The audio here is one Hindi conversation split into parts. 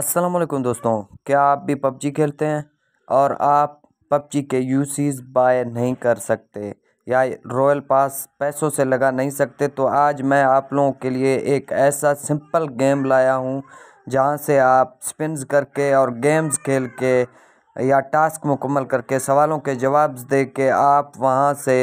अस्सलाम दोस्तों क्या आप भी पबजी खेलते हैं और आप पबजी के यूसीज बाय नहीं कर सकते या रॉयल पास पैसों से लगा नहीं सकते तो आज मैं आप लोगों के लिए एक ऐसा सिंपल गेम लाया हूं जहां से आप स्पिन्स करके और गेम्स खेल के या टास्क मुकम्मल करके सवालों के जवाब दे के आप वहां से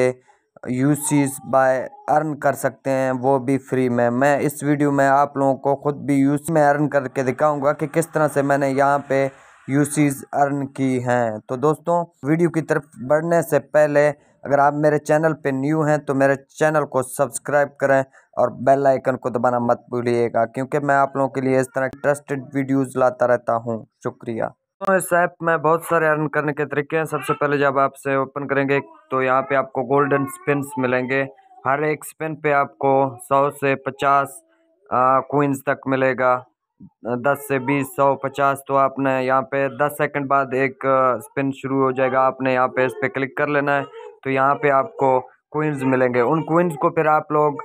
यूसीज़ बाय अर्न कर सकते हैं वो भी फ्री में मैं इस वीडियो में आप लोगों को खुद भी यूज में अर्न करके दिखाऊंगा कि किस तरह से मैंने यहाँ पे यूसीज अर्न की हैं तो दोस्तों वीडियो की तरफ बढ़ने से पहले अगर आप मेरे चैनल पे न्यू हैं तो मेरे चैनल को सब्सक्राइब करें और बेल आइकन को दबाना मत भूलिएगा क्योंकि मैं आप लोगों के लिए इस तरह ट्रस्टेड वीडियोज़ लाता रहता हूँ शुक्रिया तो इस ऐप में बहुत सारे अर्न करने के तरीके हैं सबसे पहले जब आप से ओपन करेंगे तो यहाँ पे आपको गोल्डन स्पिन्स मिलेंगे हर एक स्पिन पे आपको सौ से पचास क्वींस तक मिलेगा दस से बीस सौ पचास तो आपने यहाँ पे दस सेकंड बाद एक स्पिन शुरू हो जाएगा आपने यहाँ पे इस पर क्लिक कर लेना है तो यहाँ पे आपको क्वींस मिलेंगे उन क्वींस को फिर आप लोग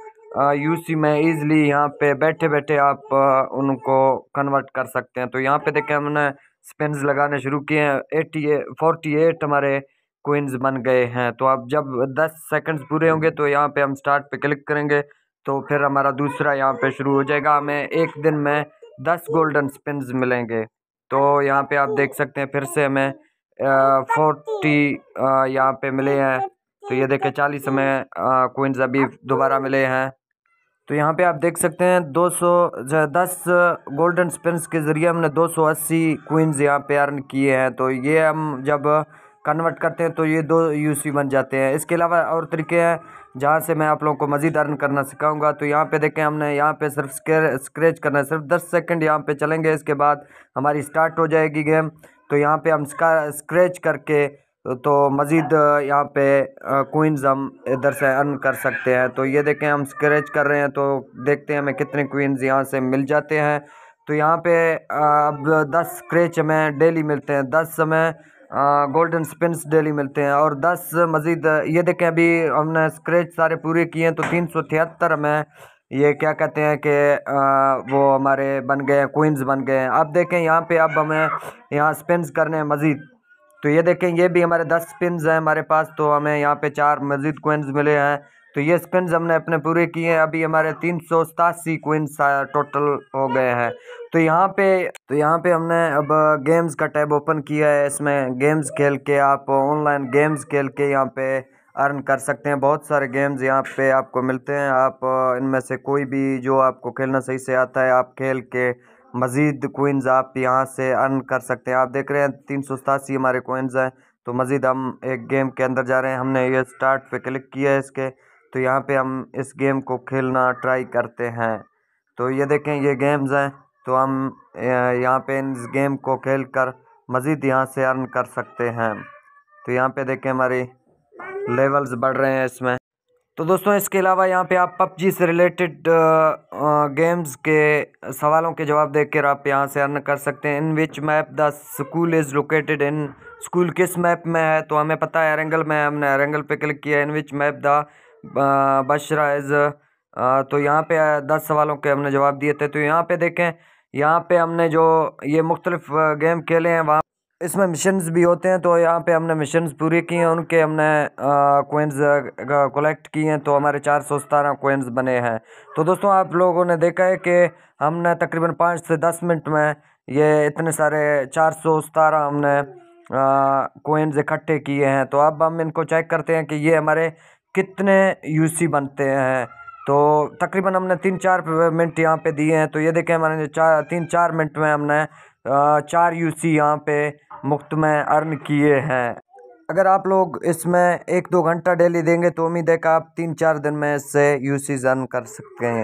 यूसी में ईज़िली यहाँ पे बैठे बैठे आप उनको कन्वर्ट कर सकते हैं तो यहाँ पे देखें हमने स्पिन्स लगाने शुरू किए हैं एटी फोर्टी एट हमारे क्विंस बन गए हैं तो आप जब दस सेकंड्स पूरे होंगे तो यहाँ पे हम स्टार्ट पे क्लिक करेंगे तो फिर हमारा दूसरा यहाँ पे शुरू हो जाएगा हमें एक दिन में दस गोल्डन स्पिन्स मिलेंगे तो यहाँ पर आप देख सकते हैं फिर से हमें फोर्टी यहाँ पर मिले हैं तो ये देखें चालीस हमें क्विंस अभी दोबारा मिले हैं तो यहाँ पे आप देख सकते हैं 200 दस गोल्डन स्पेंस के ज़रिए हमने 280 क्वींस यहाँ पे अर्न किए हैं तो ये हम जब कन्वर्ट करते हैं तो ये दो यूसी बन जाते हैं इसके अलावा और तरीके हैं जहाँ से मैं आप लोगों को मज़ीद अर्न करना सिखाऊंगा तो यहाँ पे देखें हमने यहाँ पे सिर्फ स्क्रैच करना है सिर्फ 10 सेकंड यहाँ पे चलेंगे इसके बाद हमारी स्टार्ट हो जाएगी गेम तो यहाँ पे हम स्क्रैच करके तो मज़ीद यहाँ पे कोइंस हम इधर से अर्न कर सकते हैं तो ये देखें हम स्क्रैच कर रहे हैं तो देखते हैं हमें कितने कोइंस यहाँ से मिल जाते हैं तो यहाँ पे अब दस स्क्रैच हमें डेली मिलते हैं दस हमें गोल्डन स्पिनस डेली मिलते हैं और दस मज़ीद ये देखें अभी हमने स्क्रैच सारे पूरे किए हैं तो तीन सौ तिहत्तर हमें ये क्या कहते हैं कि वो हमारे बन गए हैं क्वींस बन गए हैं अब देखें यहाँ पे अब हमें यहाँ स्पिनस करने हैं मज़ीद तो ये देखें ये भी हमारे दस स्पिनस हैं हमारे पास तो हमें यहाँ पे चार मज़ीद कोइंस मिले हैं तो ये स्पिनस हमने अपने पूरे किए हैं अभी हमारे तीन सौ सतासी कोइंस टोटल हो गए हैं तो यहाँ पे तो यहाँ पे हमने अब गेम्स का टैब ओपन किया है इसमें गेम्स खेल के आप ऑनलाइन गेम्स खेल के यहाँ पे अर्न कर सकते हैं बहुत सारे गेम्स यहाँ पे आपको मिलते हैं आप इनमें से कोई भी जो आपको खेलना सही से आता है आप खेल के मज़ीद कोइंस आप यहाँ से अर्न कर सकते हैं आप देख रहे हैं तीन सौ सतासी हमारे कोइंस हैं तो मज़ीद हम एक गेम के अंदर जा रहे हैं हमने ये स्टार्ट पे क्लिक किया है इसके तो यहाँ पे हम इस गेम को खेलना ट्राई करते हैं तो ये देखें ये गेम्स हैं तो हम यहाँ पे इस गेम को खेल कर मज़ीद यहाँ से अर्न कर सकते हैं तो यहाँ पे देखें हमारी लेवल्स बढ़ रहे हैं इसमें तो दोस्तों इसके अलावा यहाँ पे आप पबजी से रिलेटेड गेम्स के सवालों के जवाब देकर आप यहाँ से अर्न कर सकते हैं in which map the school is located in school किस मैप में है तो हमें पता है एरेंगल में हमने एरेंगल पे क्लिक किया in which map the Basra is तो यहाँ पे दस सवालों के हमने जवाब दिए थे तो यहाँ पे देखें यहाँ पे हमने जो ये मुख्तलिफ़ गेम खेले हैं वहाँ इसमें मिशन्स भी होते हैं तो यहाँ पे हमने मिशन्स पूरे किए हैं उनके हमने कोइंस कलेक्ट किए हैं तो हमारे चार सौ सतारह कोइंस बने हैं तो दोस्तों आप लोगों ने देखा है कि हमने तकरीबन पाँच से दस मिनट में ये इतने सारे चार सौ सतारह हमने कोइंस इकट्ठे किए हैं तो अब हम इनको चेक करते हैं कि ये हमारे कितने सी बनते हैं तो तकरीबन हमने तीन चार मिनट यहाँ पे दिए हैं तो ये देखें हमारे चार तीन चार मिनट में हमने चार यूसी यहाँ पे मुफ़्त में अर्न किए हैं अगर आप लोग इसमें एक दो घंटा डेली देंगे तो उम्मीद है कि आप तीन चार दिन में इससे यूसीज अर्न कर सकते हैं